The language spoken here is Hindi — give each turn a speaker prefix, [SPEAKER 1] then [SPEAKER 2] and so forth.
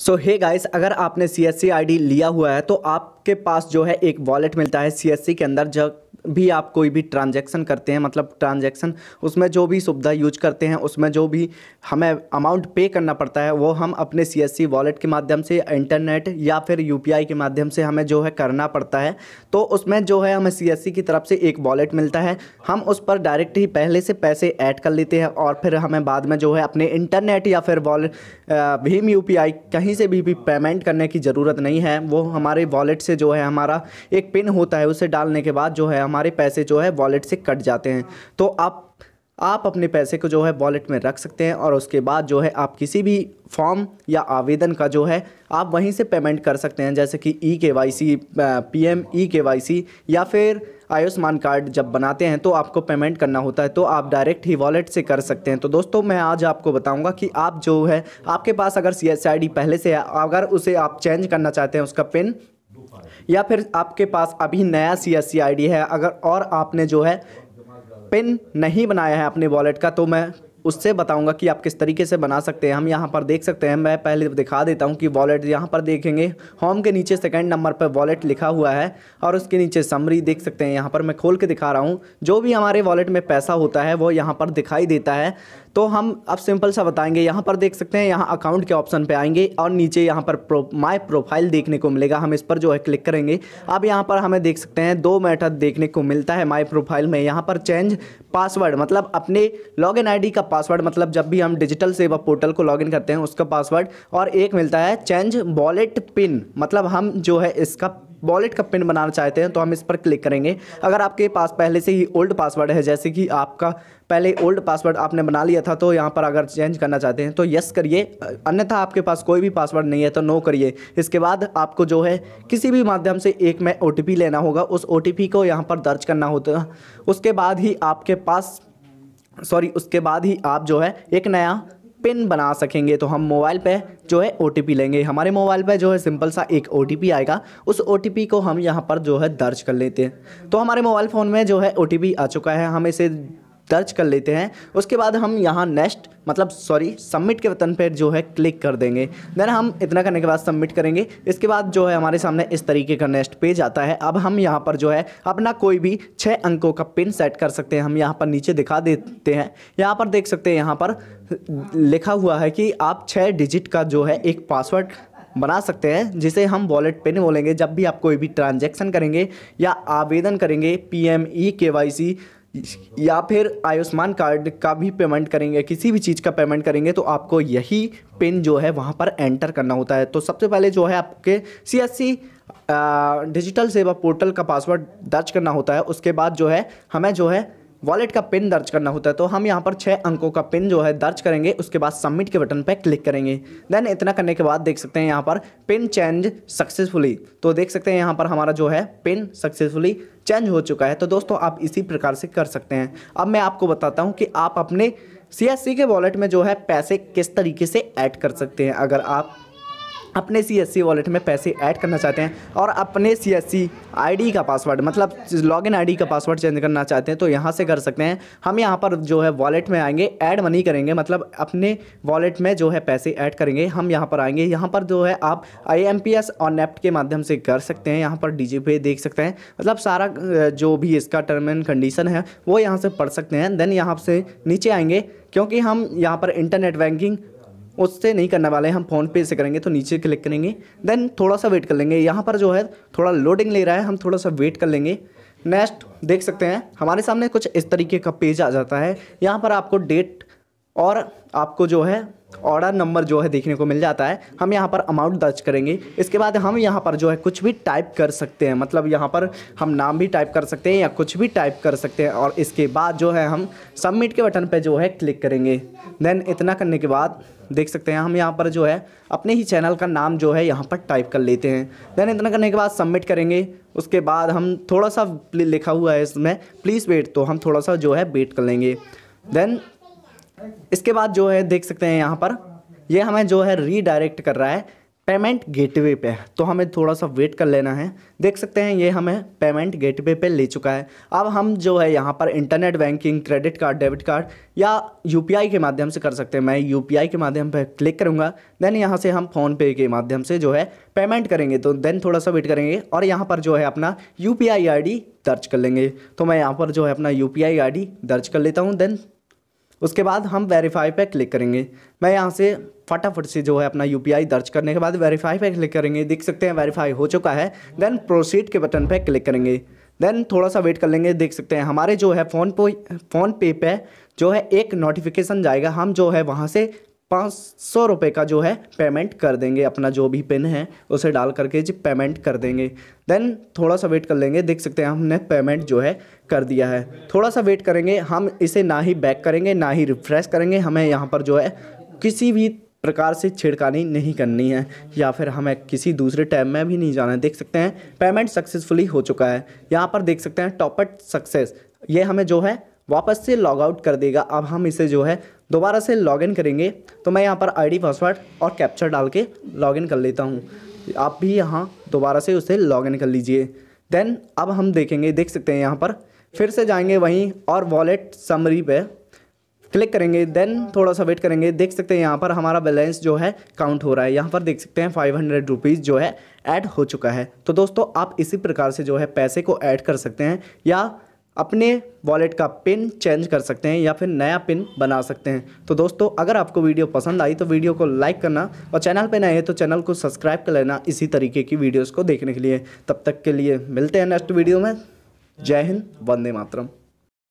[SPEAKER 1] सो हे गाइस अगर आपने सी एस सी आई डी लिया हुआ है तो आपके पास जो है एक वॉलेट मिलता है सी एस सी के अंदर जब भी आप कोई भी ट्रांजैक्शन करते हैं मतलब ट्रांजैक्शन उसमें जो भी सुविधा यूज करते हैं उसमें जो भी हमें अमाउंट पे करना पड़ता है वो हम अपने सी एस सी वॉलेट के माध्यम से इंटरनेट या फिर यू पी आई के माध्यम से हमें जो है करना पड़ता है तो उसमें जो है हमें सी एस सी की तरफ से एक वॉलेट मिलता है हम उस पर डायरेक्ट ही पहले से पैसे ऐड कर लेते हैं और फिर हमें बाद में जो है अपने इंटरनेट या फिर वॉलेट भीम यू पी आई कहीं से भी, भी पेमेंट करने की ज़रूरत नहीं है वो हमारे वॉलेट से जो है हमारा एक पिन होता है उसे डालने के बाद जो है हमारे पैसे जो है वॉलेट से कट जाते हैं तो आप आप अपने पैसे को जो है वॉलेट में रख सकते हैं और उसके बाद जो है आप किसी भी फॉर्म या आवेदन का जो है आप वहीं से पेमेंट कर सकते हैं जैसे कि E K Y C P M E K Y सी या फिर आयुष्मान कार्ड जब बनाते हैं तो आपको पेमेंट करना होता है तो आप डायरेक्ट ही वॉलेट से कर सकते हैं तो दोस्तों मैं आज आपको बताऊंगा कि आप जो है आपके पास अगर सी एस आई डी पहले से है अगर उसे आप चेंज करना चाहते हैं उसका पिन या फिर आपके पास अभी नया सी एस सी आई डी है अगर और आपने जो है पिन नहीं बनाया है अपने वॉलेट का तो मैं उससे बताऊंगा कि आप किस तरीके से बना सकते हैं हम यहाँ पर देख सकते हैं मैं पहले दिखा देता हूँ कि वॉलेट यहाँ पर देखेंगे होम के नीचे सेकंड नंबर पर वॉलेट लिखा हुआ है और उसके नीचे समरी देख सकते हैं यहाँ पर मैं खोल के दिखा रहा हूँ जो भी हमारे वॉलेट में पैसा होता है वो यहाँ पर दिखाई देता है तो हम अब सिंपल सा बताएंगे यहाँ पर देख सकते हैं यहाँ अकाउंट के ऑप्शन पे आएंगे और नीचे यहाँ पर प्रो, माई प्रोफाइल देखने को मिलेगा हम इस पर जो है क्लिक करेंगे अब यहाँ पर हमें देख सकते हैं दो मेथड देखने को मिलता है माई प्रोफाइल में यहाँ पर चेंज पासवर्ड मतलब अपने लॉग इन का पासवर्ड मतलब जब भी हम डिजिटल सेवा पोर्टल को लॉग करते हैं उसका पासवर्ड और एक मिलता है चेंज वॉलेट पिन मतलब हम जो है इसका वॉलेट का पिन बनाना चाहते हैं तो हम इस पर क्लिक करेंगे अगर आपके पास पहले से ही ओल्ड पासवर्ड है जैसे कि आपका पहले ओल्ड पासवर्ड आपने बना लिया था तो यहाँ पर अगर चेंज करना चाहते हैं तो यस करिए अन्यथा आपके पास कोई भी पासवर्ड नहीं है तो नो करिए इसके बाद आपको जो है किसी भी माध्यम से एक में ओ लेना होगा उस ओ को यहाँ पर दर्ज करना होता उसके बाद ही आपके पास सॉरी उसके बाद ही आप जो है एक नया पिन बना सकेंगे तो हम मोबाइल पे जो है ओ लेंगे हमारे मोबाइल पे जो है सिंपल सा एक ओ आएगा उस ओ को हम यहाँ पर जो है दर्ज कर लेते हैं तो हमारे मोबाइल फ़ोन में जो है ओ आ चुका है हम इसे दर्ज कर लेते हैं उसके बाद हम यहाँ नेक्स्ट मतलब सॉरी सबमिट के बटन पर जो है क्लिक कर देंगे देन हम इतना करने के बाद सबमिट करेंगे इसके बाद जो है हमारे सामने इस तरीके का नेक्स्ट पेज आता है अब हम यहाँ पर जो है अपना कोई भी छः अंकों का पिन सेट कर सकते हैं हम यहाँ पर नीचे दिखा देते हैं यहाँ पर देख सकते हैं यहाँ पर लिखा हुआ है कि आप छः डिजिट का जो है एक पासवर्ड बना सकते हैं जिसे हम वॉलेट पिन बोलेंगे जब भी आप कोई भी ट्रांजेक्शन करेंगे या आवेदन करेंगे P M E K Y सी या फिर आयुष्मान कार्ड का भी पेमेंट करेंगे किसी भी चीज़ का पेमेंट करेंगे तो आपको यही पिन जो है वहाँ पर एंटर करना होता है तो सबसे पहले जो है आपके C S C digital Seva portal का पासवर्ड दर्ज करना होता है उसके बाद जो है हमें जो है वॉलेट का पिन दर्ज करना होता है तो हम यहाँ पर छः अंकों का पिन जो है दर्ज करेंगे उसके बाद सबमिट के बटन पर क्लिक करेंगे देन इतना करने के बाद देख सकते हैं यहाँ पर पिन चेंज सक्सेसफुली तो देख सकते हैं यहाँ पर हमारा जो है पिन सक्सेसफुली चेंज हो चुका है तो दोस्तों आप इसी प्रकार से कर सकते हैं अब मैं आपको बताता हूँ कि आप अपने सी के वॉलेट में जो है पैसे किस तरीके से ऐड कर सकते हैं अगर आप अपने सी एस सी वॉलेट में पैसे ऐड करना चाहते हैं और अपने C S C I D का पासवर्ड मतलब लॉगिन आई डी का पासवर्ड चेंज करना चाहते हैं तो यहाँ से कर सकते हैं हम यहाँ पर जो है वॉलेट में आएंगे ऐड मनी करेंगे मतलब अपने वॉलेट में जो है पैसे ऐड करेंगे हम यहाँ पर आएंगे यहाँ पर जो है आप आई एम पी एस और नेप्ट e के माध्यम से कर सकते हैं यहाँ पर डी जी पे देख सकते हैं मतलब सारा जो भी इसका टर्म एंड कंडीशन है वो यहाँ से पढ़ सकते हैं देन यहाँ से नीचे आएंगे क्योंकि हम यहाँ पर इंटरनेट बैंकिंग उससे नहीं करने वाले हैं हम फ़ोनपे से करेंगे तो नीचे क्लिक करेंगे देन थोड़ा सा वेट कर लेंगे यहाँ पर जो है थोड़ा लोडिंग ले रहा है हम थोड़ा सा वेट कर लेंगे नेक्स्ट देख सकते हैं हमारे सामने कुछ इस तरीके का पेज आ जाता है यहाँ पर आपको डेट और आपको जो है ऑर्डर नंबर जो है देखने को मिल जाता है हम यहाँ पर अमाउंट दर्ज करेंगे इसके बाद हम यहाँ पर जो है कुछ भी टाइप कर सकते हैं मतलब यहाँ पर हम नाम भी टाइप कर सकते हैं या कुछ भी टाइप कर सकते हैं और इसके बाद जो है हम सबमिट के बटन पर जो है क्लिक करेंगे देन इतना करने के बाद देख सकते हैं हम यहाँ पर जो है अपने ही चैनल का नाम जो है यहाँ पर टाइप कर लेते हैं देन इतना करने के बाद सबमिट करेंगे उसके बाद हम थोड़ा सा लिखा हुआ है इसमें प्लीज़ वेट तो हम थोड़ा सा जो है वेट कर लेंगे देन इसके बाद जो है देख सकते हैं यहाँ पर ये हमें जो है रीडायरेक्ट कर रहा है पेमेंट गेटवे पे तो हमें थोड़ा सा वेट कर लेना है देख सकते हैं ये हमें पेमेंट गेटवे पे ले चुका है अब हम जो है यहाँ पर internet banking credit card debit card या यू के माध्यम से कर सकते हैं मैं यू के माध्यम पर क्लिक करूँगा देन यहाँ से हम फ़ोनपे के माध्यम से जो है पेमेंट करेंगे तो देन थोड़ा सा वेट करेंगे और यहाँ पर जो है अपना यू पी दर्ज कर लेंगे तो मैं यहाँ पर जो है अपना यू पी दर्ज कर लेता हूँ देन उसके बाद हम वेरीफाई पे क्लिक करेंगे मैं यहाँ से फटाफट से जो है अपना यू दर्ज करने के बाद वेरीफाई पे क्लिक करेंगे देख सकते हैं वेरीफाई हो चुका है देन प्रोसीड के बटन पे क्लिक करेंगे देन थोड़ा सा वेट कर लेंगे देख सकते हैं हमारे जो है फ़ोन पे फ़ोन पे पे जो है एक नोटिफिकेशन जाएगा हम जो है वहाँ से पाँच सौ रुपये का जो है पेमेंट कर देंगे अपना जो भी पिन है उसे डाल करके जी पेमेंट कर देंगे देन थोड़ा सा वेट कर लेंगे देख सकते हैं हमने पेमेंट जो है कर दिया है थोड़ा सा वेट करेंगे हम इसे ना ही बैक करेंगे ना ही रिफ्रेश करेंगे हमें यहाँ पर जो है किसी भी प्रकार से छिड़कानी नहीं करनी है या फिर हमें किसी दूसरे टैब में भी नहीं जाना है देख सकते हैं पेमेंट सक्सेसफुली हो चुका है यहाँ पर देख सकते हैं टॉपट सक्सेस ये हमें जो है वापस से लॉग आउट कर देगा अब हम इसे जो है दोबारा से लॉग इन करेंगे तो मैं यहाँ पर आईडी पासवर्ड और कैप्चर डाल के लॉग इन कर लेता हूँ आप भी यहाँ दोबारा से उसे लॉग इन कर लीजिए देन अब हम देखेंगे देख सकते हैं यहाँ पर फिर से जाएंगे वहीं और वॉलेट समरी पे क्लिक करेंगे देन थोड़ा सा वेट करेंगे देख सकते हैं यहाँ पर हमारा बैलेंस जो है काउंट हो रहा है यहाँ पर देख सकते हैं फाइव हंड्रेड रुपीज़ जो है ऐड हो चुका है तो दोस्तों आप इसी प्रकार से जो है पैसे को ऐड कर सकते हैं या अपने वॉलेट का पिन चेंज कर सकते हैं या फिर नया पिन बना सकते हैं तो दोस्तों अगर आपको वीडियो पसंद आई तो वीडियो को लाइक करना और चैनल पर नए हैं तो चैनल को सब्सक्राइब कर लेना इसी तरीके की वीडियोज़ को देखने के लिए तब तक के लिए मिलते हैं नेक्स्ट वीडियो में जय हिंद वंदे मातरम